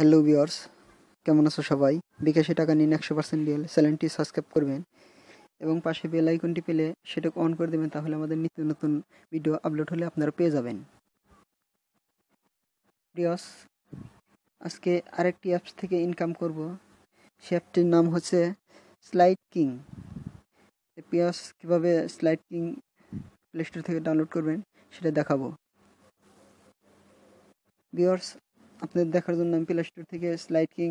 hello viewers কেমন আছো সবাই বিকাশে টাকা নিন একশো পার্সেন্ট বিএল চ্যানেলটি সাবস্ক্রাইব করবেন এবং পাশে বেল আইকনটি পেলে সেটাকে অন করে দেবেন তাহলে আমাদের নিত্য নতুন ভিডিও আপলোড হলে আপনারা পেয়ে যাবেন প্রিয়স আজকে আরেকটি অ্যাপস থেকে ইনকাম করব সে অ্যাপটির নাম হচ্ছে স্লাইড কিং পিয়াস কীভাবে স্লাইড কিং প্লে স্টোর থেকে ডাউনলোড করবেন সেটা দেখাবো ভিওর্স আপনাদের দেখার জন্য আমি প্লে স্টোর থেকে স্লাইড কিং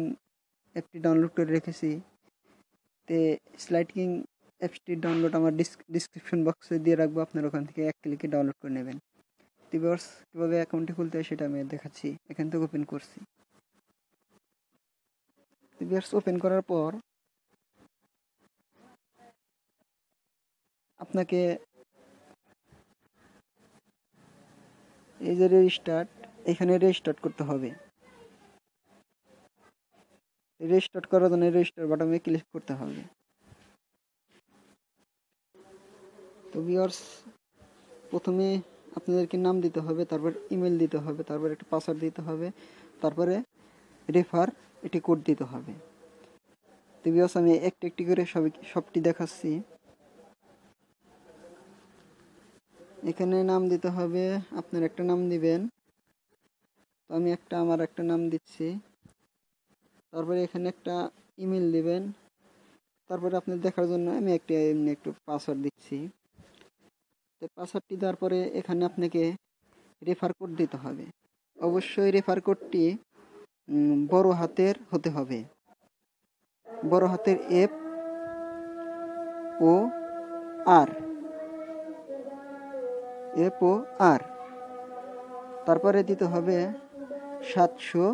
অ্যাপটি ডাউনলোড করে রেখেছি তে স্লাইড কিং অ্যাপসটির ডাউনলোড আমার ডিসক্রিপশন বক্সে দিয়ে রাখবো আপনারা ওখান থেকে এক ক্লিকে ডাউনলোড করে নেবেন টিভার্স কীভাবে অ্যাকাউন্টটি খুলতে হয় সেটা আমি দেখাচ্ছি এখান থেকে ওপেন করছি টিভার্স ওপেন করার পর আপনাকে এই যে রেজিস্টার্ড এখানে রেজিস্টার করতে হবে রেজিস্টার করার জন্য রেজিস্টার বাটনে ক্লিক করতে হবে তো ভিউয়ার্স প্রথমে আপনাদেরকে নাম দিতে হবে তারপর ইমেল দিতে হবে তারপর একটা পাসওয়ার্ড দিতে হবে তারপরে রেফার একটি কোড দিতে হবে তো ভিউয়ার্স আমি একটি একটি করে সব সবটি দেখাচ্ছি এখানে নাম দিতে হবে আপনার একটা নাম দিবেন তো আমি একটা আমার একটা নাম দিচ্ছি তারপরে এখানে একটা ইমেল দেবেন তারপরে আপনার দেখার জন্য আমি একটি এমনি একটু পাসওয়ার্ড দিচ্ছি তো পাসওয়ার্ডটি দেওয়ার পরে এখানে আপনাকে রেফার কোড দিতে হবে অবশ্যই রেফার কোডটি বড় হাতের হতে হবে বড় হাতের এফ ও আর এফ ও আর তারপরে দিতে হবে সাতশো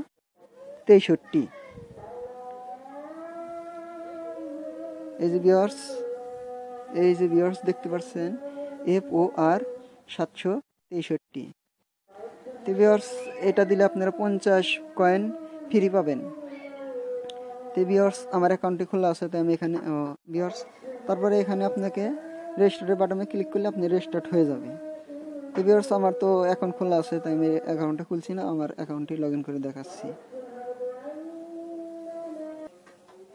তেষট্টি এই যে বিয়ার্স এই যে বিয়ার্স দেখতে পাচ্ছেন এফ ও আর সাতশো তেষট্টি তো বিয়ার্স এটা দিলে আপনারা পঞ্চাশ কয়েন ফ্রি পাবেন তো বিয়ার্স আমার অ্যাকাউন্টটি খোলা আছে তো আমি এখানে বিয়ার্স তারপরে এখানে আপনাকে রেজিস্টারের বাটনে ক্লিক করলে আপনি রেজিস্টার্ড হয়ে যাবে ভিউয়ার্স আমার তো অ্যাকাউন্ট খোলা আছে তাই আমি অ্যাকাউন্টটা খুলছি না আমার অ্যাকাউন্টে লগ করে দেখাচ্ছি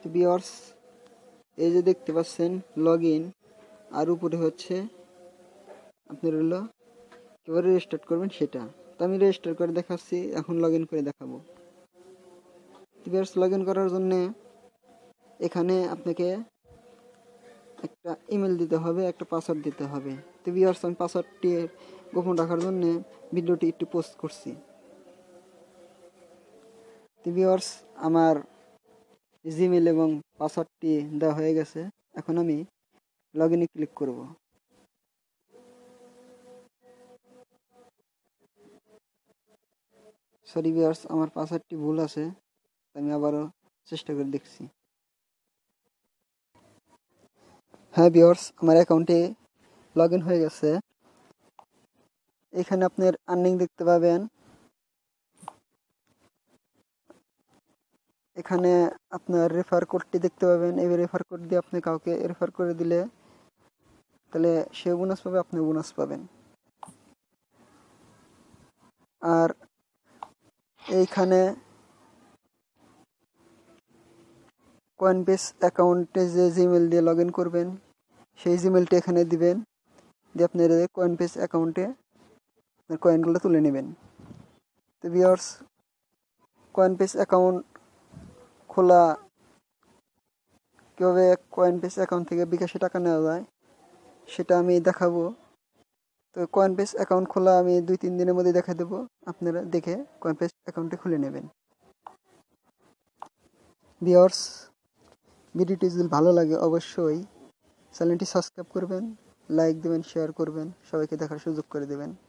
তো এই যে দেখতে পাচ্ছেন লগ ইন আর উপরে হচ্ছে আপনার হল কীভাবে রেজিস্টার করবেন সেটা তো আমি রেজিস্টার করে দেখাচ্ছি এখন লগ করে দেখাবো ভিউয়ার্স লগ করার জন্যে এখানে আপনাকে একটা ইমেল দিতে হবে একটা পাসওয়ার্ড দিতে হবে তো ভিউয়ার্স আমি পাসওয়ার্ডটির গোপন রাখার জন্য ভিডিওটি একটু পোস্ট করছি ভিওয়ার্স আমার জিমেল এবং পাসওয়ার্ডটি দেওয়া হয়ে গেছে এখন আমি লগ ইনে ক্লিক করব সরি ভিওয়ার্স আমার পাসওয়ার্ডটি ভুল আছে আমি আবারও চেষ্টা করে দেখছি হ্যাঁ ভিওর্স আমার অ্যাকাউন্টে লগ ইন হয়ে গেছে এখানে আপনার আর্নিং দেখতে পাবেন এখানে আপনার রেফার কোডটি দেখতে পাবেন এই রেফার কোড দিয়ে আপনি কাউকে রেফার করে দিলে তাহলে সে বোনাস পাবে আপনি বোনাস পাবেন আর এইখানে কয়েনবেস অ্যাকাউন্টে যে জিমেল দিয়ে লগ করবেন সেই জিমেলটি এখানে দিবেন দিয়ে আপনার কয়েনবেস অ্যাকাউন্টে আপনার কয়েনগুলো তুলে নেবেন তো ভিওর্স কয়েন পেস অ্যাকাউন্ট খোলা কীভাবে কয়েন পেস অ্যাকাউন্ট থেকে বিকাশে টাকা নেওয়া যায় সেটা আমি দেখাবো তো কয়েন পেস অ্যাকাউন্ট খোলা আমি দুই তিন দিনের মধ্যে দেখা দেবো আপনারা দেখে কয়েন পেস অ্যাকাউন্টটি খুলে নেবেন ভিওর্স ভিডিওটি যদি ভালো লাগে অবশ্যই চ্যানেলটি সাবস্ক্রাইব করবেন লাইক দেবেন শেয়ার করবেন সবাইকে দেখার সুযোগ করে দেবেন